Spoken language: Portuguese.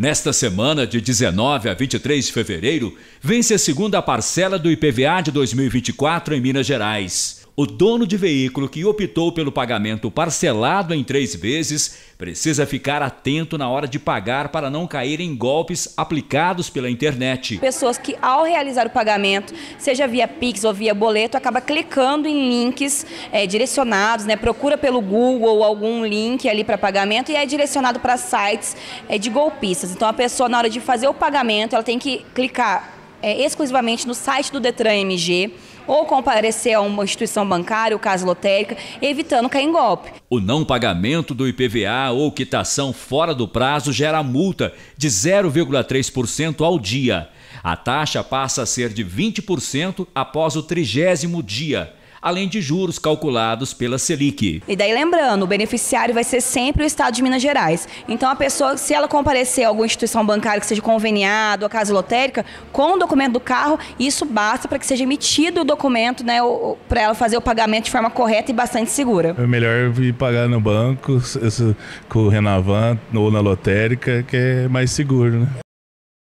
Nesta semana, de 19 a 23 de fevereiro, vence a segunda parcela do IPVA de 2024 em Minas Gerais. O dono de veículo que optou pelo pagamento parcelado em três vezes precisa ficar atento na hora de pagar para não cair em golpes aplicados pela internet. Pessoas que, ao realizar o pagamento, seja via Pix ou via boleto, acaba clicando em links é, direcionados, né? procura pelo Google algum link ali para pagamento e é direcionado para sites é, de golpistas. Então, a pessoa, na hora de fazer o pagamento, ela tem que clicar é, exclusivamente no site do Detran MG ou comparecer a uma instituição bancária ou casa lotérica, evitando cair em golpe. O não pagamento do IPVA ou quitação fora do prazo gera multa de 0,3% ao dia. A taxa passa a ser de 20% após o trigésimo dia além de juros calculados pela Selic. E daí lembrando, o beneficiário vai ser sempre o Estado de Minas Gerais. Então a pessoa, se ela comparecer a alguma instituição bancária que seja conveniado, a casa lotérica, com o documento do carro, isso basta para que seja emitido o documento, né, para ela fazer o pagamento de forma correta e bastante segura. É melhor ir pagar no banco, com o Renavan ou na lotérica, que é mais seguro, né?